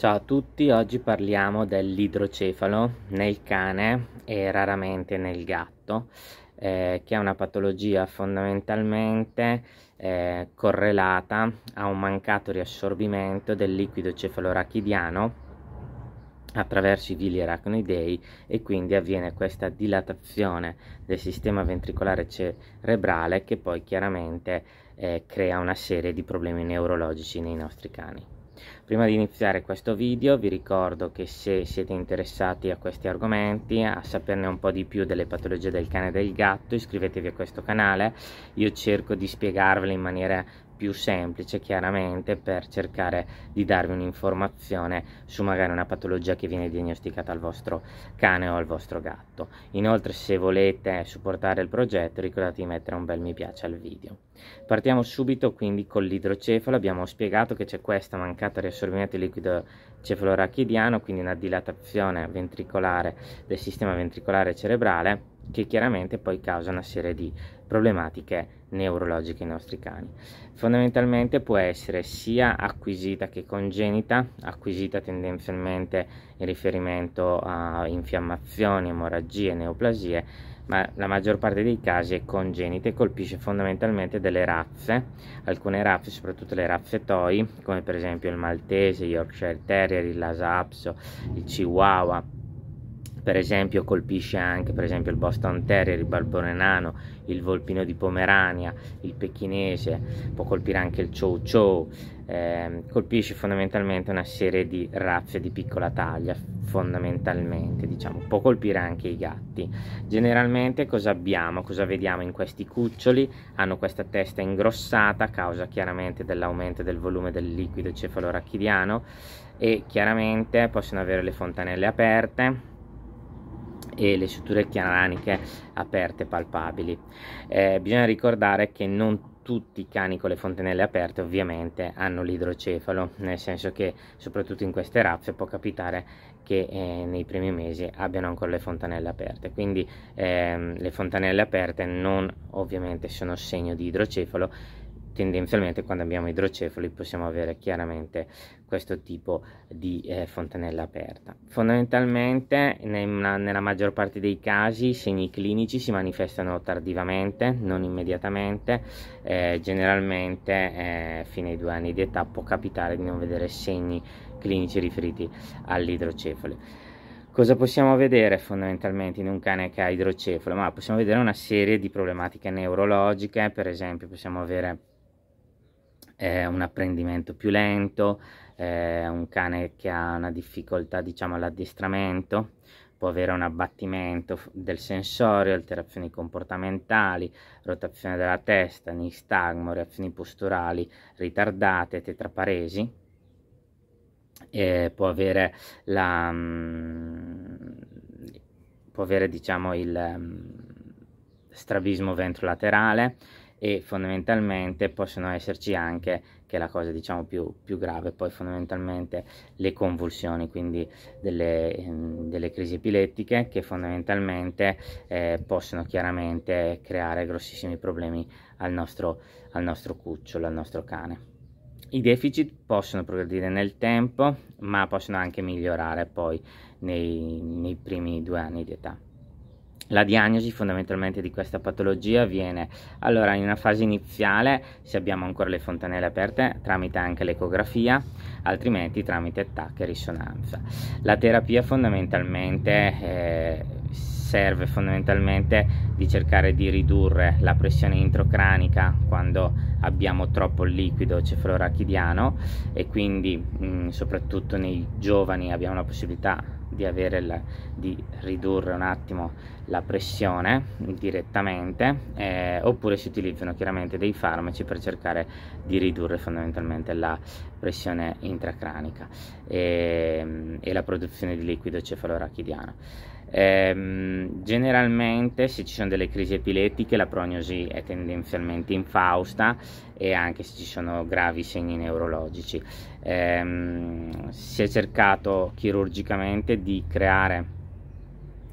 Ciao a tutti, oggi parliamo dell'idrocefalo nel cane e raramente nel gatto, eh, che è una patologia fondamentalmente eh, correlata a un mancato riassorbimento del liquido cefalorachidiano attraverso i vili arachnoidei e quindi avviene questa dilatazione del sistema ventricolare cerebrale che poi chiaramente eh, crea una serie di problemi neurologici nei nostri cani. Prima di iniziare questo video vi ricordo che se siete interessati a questi argomenti, a saperne un po' di più delle patologie del cane e del gatto, iscrivetevi a questo canale, io cerco di spiegarvele in maniera più semplice chiaramente per cercare di darvi un'informazione su magari una patologia che viene diagnosticata al vostro cane o al vostro gatto. Inoltre se volete supportare il progetto ricordate di mettere un bel mi piace al video. Partiamo subito quindi con l'idrocefalo, abbiamo spiegato che c'è questa mancata riassorbimento di liquido cefalorachidiano, quindi una dilatazione ventricolare del sistema ventricolare cerebrale che chiaramente poi causa una serie di problematiche neurologiche nei nostri cani. Fondamentalmente può essere sia acquisita che congenita, acquisita tendenzialmente in riferimento a infiammazioni, emorragie, neoplasie, ma la maggior parte dei casi è congenita e colpisce fondamentalmente delle razze, alcune razze, soprattutto le razze toy, come per esempio il maltese, il Yorkshire Terrier, il lasapso, il Chihuahua, per esempio colpisce anche per esempio il Boston Terrier, il Barbone Nano, il Volpino di Pomerania, il Pechinese, può colpire anche il Chow Chow, eh, colpisce fondamentalmente una serie di razze di piccola taglia, fondamentalmente diciamo, può colpire anche i gatti. Generalmente cosa abbiamo, cosa vediamo in questi cuccioli? Hanno questa testa ingrossata a causa chiaramente dell'aumento del volume del liquido cefalorachidiano e chiaramente possono avere le fontanelle aperte e le suture chiaraniche aperte palpabili. Eh, bisogna ricordare che non tutti i cani con le fontanelle aperte ovviamente hanno l'idrocefalo, nel senso che soprattutto in queste razze può capitare che eh, nei primi mesi abbiano ancora le fontanelle aperte, quindi ehm, le fontanelle aperte non ovviamente sono segno di idrocefalo tendenzialmente quando abbiamo idrocefali possiamo avere chiaramente questo tipo di eh, fontanella aperta. Fondamentalmente nella, nella maggior parte dei casi i segni clinici si manifestano tardivamente, non immediatamente, eh, generalmente eh, fino ai due anni di età può capitare di non vedere segni clinici riferiti all'idrocefale. Cosa possiamo vedere fondamentalmente in un cane che ha idrocefalo? Ma possiamo vedere una serie di problematiche neurologiche, per esempio possiamo avere è un apprendimento più lento, è un cane che ha una difficoltà diciamo all'addestramento, può avere un abbattimento del sensorio, alterazioni comportamentali, rotazione della testa, nistagmo, reazioni posturali ritardate, tetraparesi, e può avere la... Mm, può avere diciamo il mm, strabismo ventrolaterale e fondamentalmente possono esserci anche, che è la cosa diciamo più, più grave, poi fondamentalmente le convulsioni, quindi delle, ehm, delle crisi epilettiche che fondamentalmente eh, possono chiaramente creare grossissimi problemi al nostro, al nostro cucciolo, al nostro cane. I deficit possono progredire nel tempo, ma possono anche migliorare poi nei, nei primi due anni di età. La diagnosi fondamentalmente di questa patologia avviene allora in una fase iniziale se abbiamo ancora le fontanelle aperte tramite anche l'ecografia, altrimenti tramite TAC e risonanza. La terapia fondamentalmente eh, serve fondamentalmente di cercare di ridurre la pressione introcranica quando abbiamo troppo liquido cefalorachidiano e quindi mh, mm, soprattutto nei giovani abbiamo la possibilità di, la, di ridurre un attimo la pressione direttamente eh, oppure si utilizzano chiaramente dei farmaci per cercare di ridurre fondamentalmente la pressione intracranica e, ehm, e la produzione di liquido cefalorachidiano Ehm, generalmente se ci sono delle crisi epilettiche la prognosi è tendenzialmente infausta e anche se ci sono gravi segni neurologici. Ehm, si è cercato chirurgicamente di creare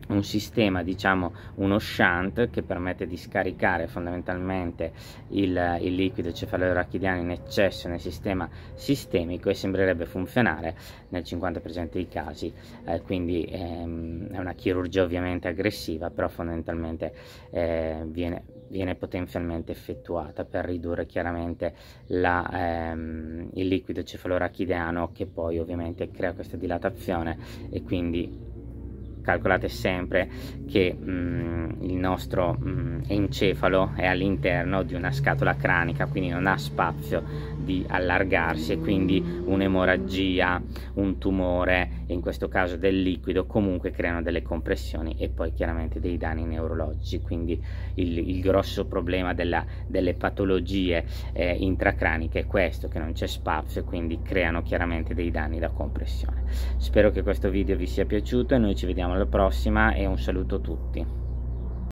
un sistema, diciamo uno shunt che permette di scaricare fondamentalmente il, il liquido cefalorachidiano in eccesso nel sistema sistemico e sembrerebbe funzionare nel 50% dei casi, eh, quindi ehm, è una chirurgia ovviamente aggressiva, però fondamentalmente eh, viene, viene, potenzialmente effettuata per ridurre chiaramente la, ehm, il liquido cefalorachidiano che poi ovviamente crea questa dilatazione e quindi calcolate sempre che mm, il nostro mm, encefalo è all'interno di una scatola cranica quindi non ha spazio di allargarsi e quindi un'emorragia un tumore in questo caso del liquido comunque creano delle compressioni e poi chiaramente dei danni neurologici quindi il, il grosso problema della, delle patologie eh, intracraniche è questo che non c'è spazio e quindi creano chiaramente dei danni da compressione spero che questo video vi sia piaciuto e noi ci vediamo alla prossima e un saluto a tutti.